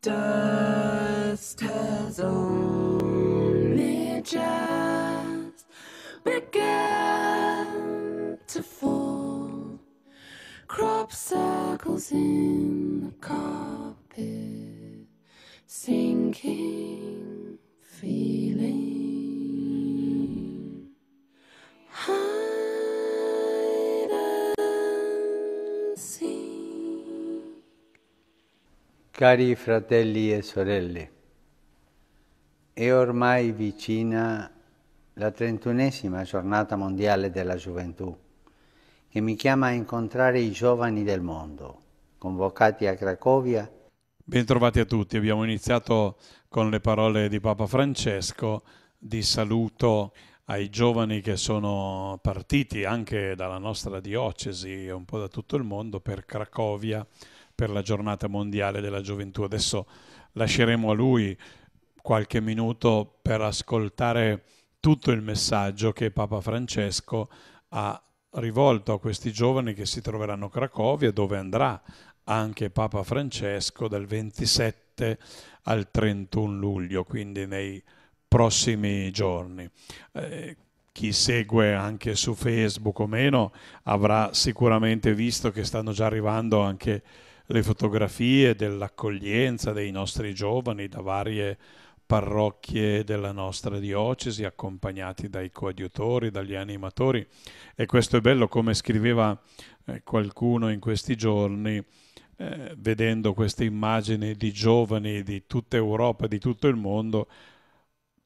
Dust has only just begun to fall. Crop circles in the carpet, sinking. Cari fratelli e sorelle, è ormai vicina la trentunesima giornata mondiale della gioventù, che mi chiama a incontrare i giovani del mondo, convocati a Cracovia. Bentrovati a tutti, abbiamo iniziato con le parole di Papa Francesco di saluto ai giovani che sono partiti anche dalla nostra diocesi e un po' da tutto il mondo per Cracovia per la giornata mondiale della gioventù. Adesso lasceremo a lui qualche minuto per ascoltare tutto il messaggio che Papa Francesco ha rivolto a questi giovani che si troveranno a Cracovia, dove andrà anche Papa Francesco dal 27 al 31 luglio, quindi nei prossimi giorni. Eh, chi segue anche su Facebook o meno avrà sicuramente visto che stanno già arrivando anche le fotografie dell'accoglienza dei nostri giovani da varie parrocchie della nostra diocesi, accompagnati dai coadiutori, dagli animatori. E questo è bello, come scriveva eh, qualcuno in questi giorni, eh, vedendo queste immagini di giovani di tutta Europa, di tutto il mondo,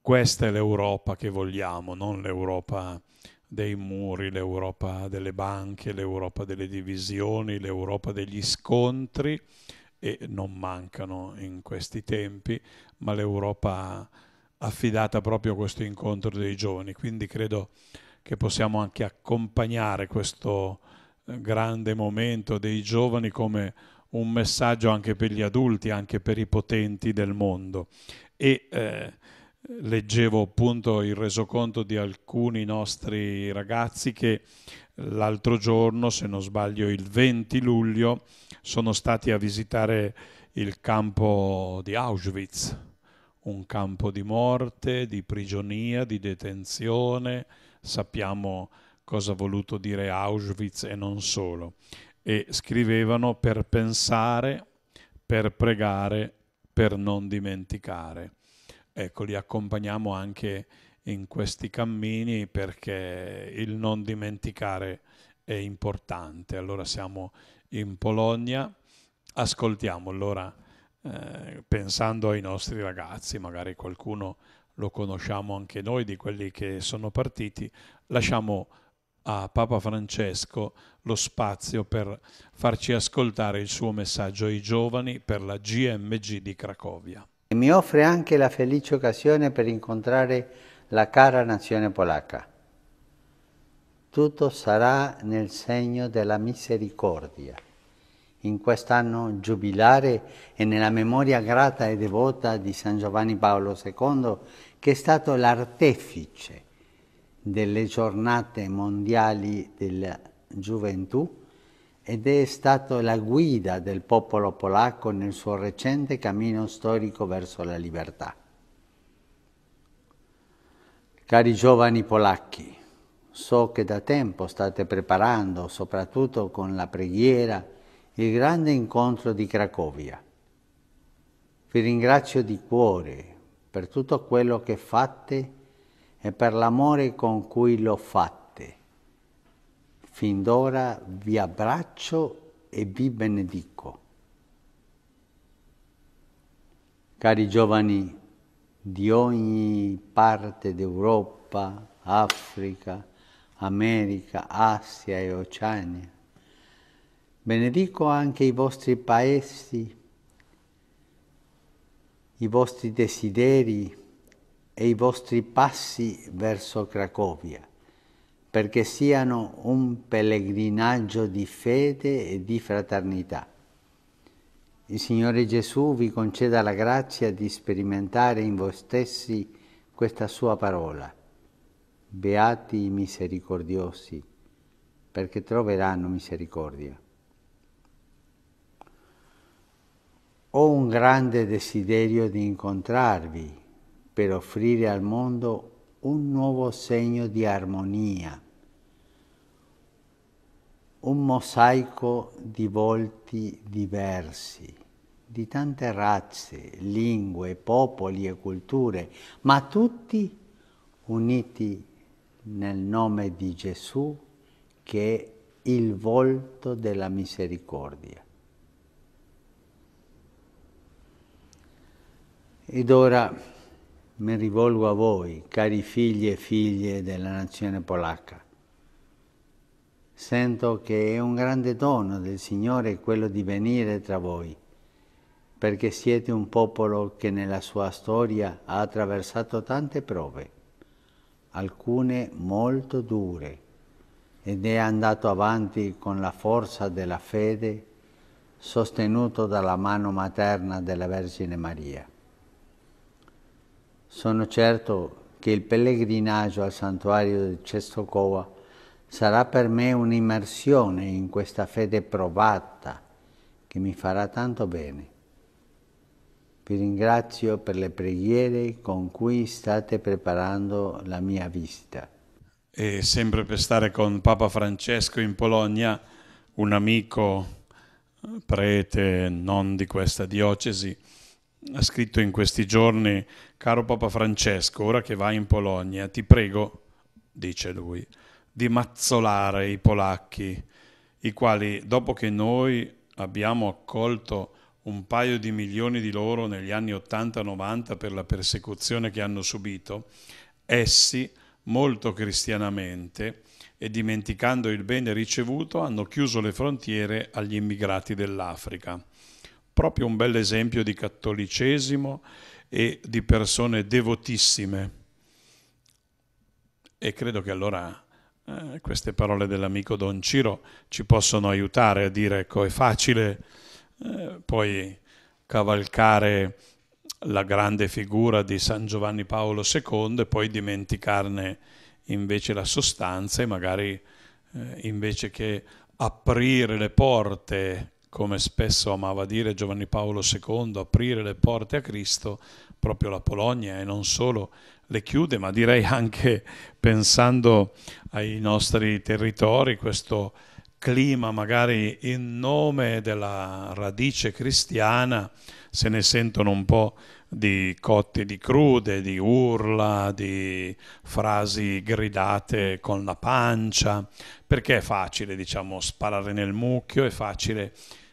questa è l'Europa che vogliamo, non l'Europa dei muri, l'Europa delle banche, l'Europa delle divisioni, l'Europa degli scontri e non mancano in questi tempi, ma l'Europa affidata proprio a questo incontro dei giovani. Quindi credo che possiamo anche accompagnare questo eh, grande momento dei giovani come un messaggio anche per gli adulti, anche per i potenti del mondo. E, eh, leggevo appunto il resoconto di alcuni nostri ragazzi che l'altro giorno, se non sbaglio il 20 luglio, sono stati a visitare il campo di Auschwitz, un campo di morte, di prigionia, di detenzione, sappiamo cosa ha voluto dire Auschwitz e non solo, e scrivevano per pensare, per pregare, per non dimenticare ecco, li accompagniamo anche in questi cammini perché il non dimenticare è importante. Allora siamo in Polonia, ascoltiamo allora eh, pensando ai nostri ragazzi, magari qualcuno lo conosciamo anche noi di quelli che sono partiti, lasciamo a Papa Francesco lo spazio per farci ascoltare il suo messaggio ai giovani per la GMG di Cracovia e mi offre anche la felice occasione per incontrare la cara nazione polacca. Tutto sarà nel segno della misericordia. In quest'anno giubilare e nella memoria grata e devota di San Giovanni Paolo II, che è stato l'artefice delle giornate mondiali della gioventù, ed è stato la guida del popolo polacco nel suo recente cammino storico verso la libertà. Cari giovani polacchi, so che da tempo state preparando, soprattutto con la preghiera, il grande incontro di Cracovia. Vi ringrazio di cuore per tutto quello che fate e per l'amore con cui lo fate. Fin d'ora vi abbraccio e vi benedico. Cari giovani di ogni parte d'Europa, Africa, America, Asia e Oceania, benedico anche i vostri paesi, i vostri desideri e i vostri passi verso Cracovia perché siano un pellegrinaggio di fede e di fraternità. Il Signore Gesù vi conceda la grazia di sperimentare in voi stessi questa sua parola. Beati i misericordiosi, perché troveranno misericordia. Ho un grande desiderio di incontrarvi per offrire al mondo un nuovo segno di armonia un mosaico di volti diversi, di tante razze, lingue, popoli e culture, ma tutti uniti nel nome di Gesù che è il volto della misericordia. Ed ora mi rivolgo a voi, cari figli e figlie della nazione polacca sento che è un grande dono del Signore quello di venire tra voi, perché siete un popolo che nella sua storia ha attraversato tante prove, alcune molto dure, ed è andato avanti con la forza della fede, sostenuto dalla mano materna della Vergine Maria. Sono certo che il pellegrinaggio al santuario di Cestocova sarà per me un'immersione in questa fede provata che mi farà tanto bene. Vi ringrazio per le preghiere con cui state preparando la mia visita. E sempre per stare con Papa Francesco in Polonia, un amico prete non di questa diocesi ha scritto in questi giorni, caro Papa Francesco, ora che vai in Polonia, ti prego, dice lui, di mazzolare i polacchi, i quali, dopo che noi abbiamo accolto un paio di milioni di loro negli anni 80-90 per la persecuzione che hanno subito, essi, molto cristianamente e dimenticando il bene ricevuto, hanno chiuso le frontiere agli immigrati dell'Africa. Proprio un bel esempio di cattolicesimo e di persone devotissime. E credo che allora eh, queste parole dell'amico Don Ciro ci possono aiutare a dire, ecco, è facile eh, poi cavalcare la grande figura di San Giovanni Paolo II e poi dimenticarne invece la sostanza e magari eh, invece che aprire le porte, come spesso amava dire Giovanni Paolo II, aprire le porte a Cristo, proprio la Polonia e non solo le chiude, ma direi anche pensando ai nostri territori, questo clima magari in nome della radice cristiana se ne sentono un po' di cotte di crude, di urla, di frasi gridate con la pancia, perché è facile, diciamo, sparare nel mucchio, è facile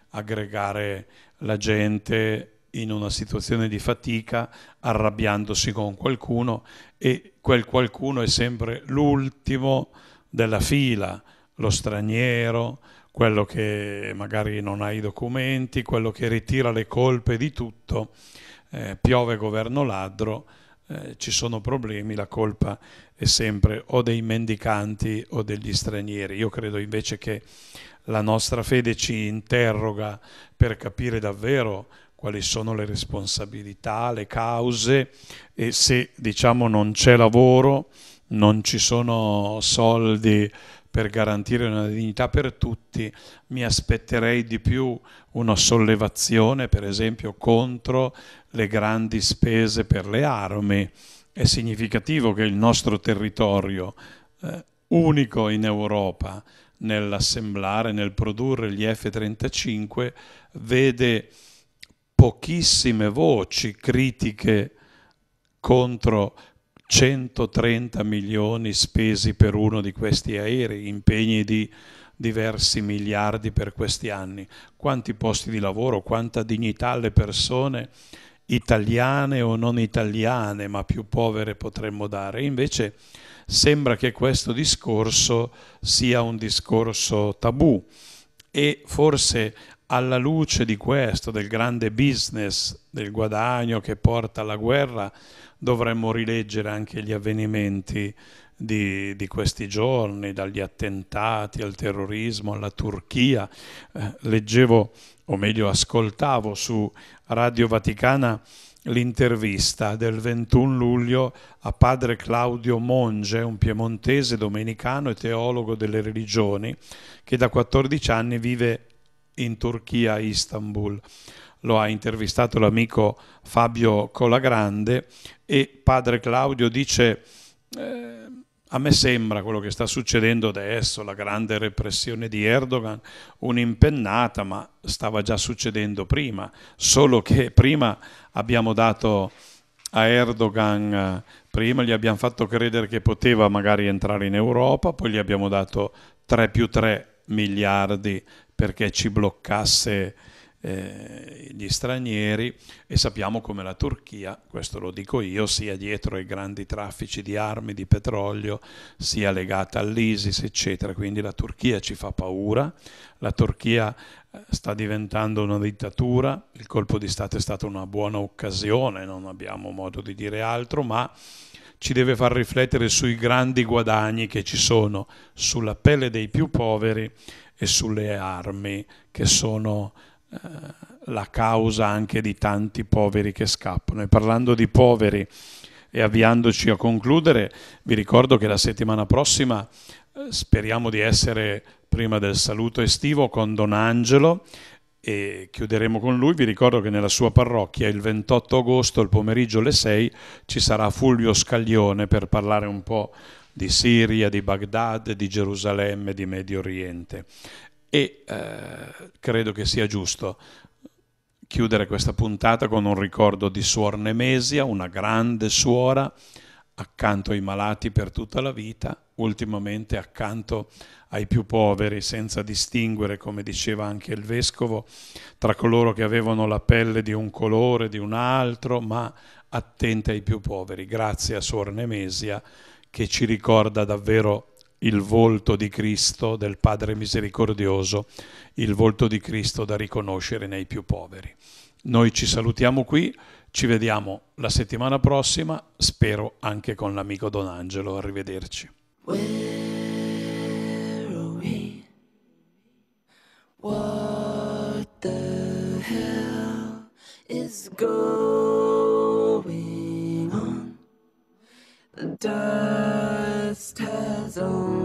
aggregare la gente in una situazione di fatica arrabbiandosi con qualcuno e quel qualcuno è sempre l'ultimo della fila, lo straniero, quello che magari non ha i documenti, quello che ritira le colpe di tutto, eh, piove governo ladro, eh, ci sono problemi, la colpa è sempre o dei mendicanti o degli stranieri. Io credo invece che la nostra fede ci interroga per capire davvero quali sono le responsabilità, le cause e se diciamo non c'è lavoro, non ci sono soldi per garantire una dignità per tutti, mi aspetterei di più una sollevazione, per esempio, contro le grandi spese per le armi. È significativo che il nostro territorio, eh, unico in Europa nell'assemblare, nel produrre gli F-35, vede pochissime voci critiche contro 130 milioni spesi per uno di questi aerei, impegni di diversi miliardi per questi anni, quanti posti di lavoro, quanta dignità alle persone italiane o non italiane, ma più povere potremmo dare. Invece sembra che questo discorso sia un discorso tabù e forse alla luce di questo, del grande business, del guadagno che porta alla guerra, dovremmo rileggere anche gli avvenimenti di, di questi giorni, dagli attentati al terrorismo, alla Turchia. Eh, leggevo, o meglio ascoltavo su Radio Vaticana l'intervista del 21 luglio a padre Claudio Monge, un piemontese domenicano e teologo delle religioni, che da 14 anni vive in Turchia, Istanbul. Lo ha intervistato l'amico Fabio Colagrande e padre Claudio dice eh, a me sembra quello che sta succedendo adesso, la grande repressione di Erdogan, un'impennata, ma stava già succedendo prima, solo che prima abbiamo dato a Erdogan, prima gli abbiamo fatto credere che poteva magari entrare in Europa, poi gli abbiamo dato 3 più 3 miliardi perché ci bloccasse eh, gli stranieri e sappiamo come la Turchia, questo lo dico io, sia dietro ai grandi traffici di armi, di petrolio, sia legata all'ISIS, eccetera. Quindi la Turchia ci fa paura, la Turchia eh, sta diventando una dittatura, il colpo di Stato è stata una buona occasione, non abbiamo modo di dire altro, ma ci deve far riflettere sui grandi guadagni che ci sono sulla pelle dei più poveri e sulle armi che sono eh, la causa anche di tanti poveri che scappano. E parlando di poveri e avviandoci a concludere, vi ricordo che la settimana prossima eh, speriamo di essere prima del saluto estivo con Don Angelo e chiuderemo con lui. Vi ricordo che nella sua parrocchia il 28 agosto, il pomeriggio alle 6, ci sarà Fulvio Scaglione per parlare un po' di Siria, di Baghdad, di Gerusalemme, di Medio Oriente. E eh, credo che sia giusto chiudere questa puntata con un ricordo di Suor Nemesia, una grande suora accanto ai malati per tutta la vita, ultimamente accanto ai più poveri, senza distinguere, come diceva anche il vescovo, tra coloro che avevano la pelle di un colore, di un altro, ma attenta ai più poveri. Grazie a Suor Nemesia che ci ricorda davvero il volto di Cristo, del Padre misericordioso, il volto di Cristo da riconoscere nei più poveri. Noi ci salutiamo qui, ci vediamo la settimana prossima, spero anche con l'amico Don Angelo, arrivederci. Where are we? What the hell is going on? The dust has only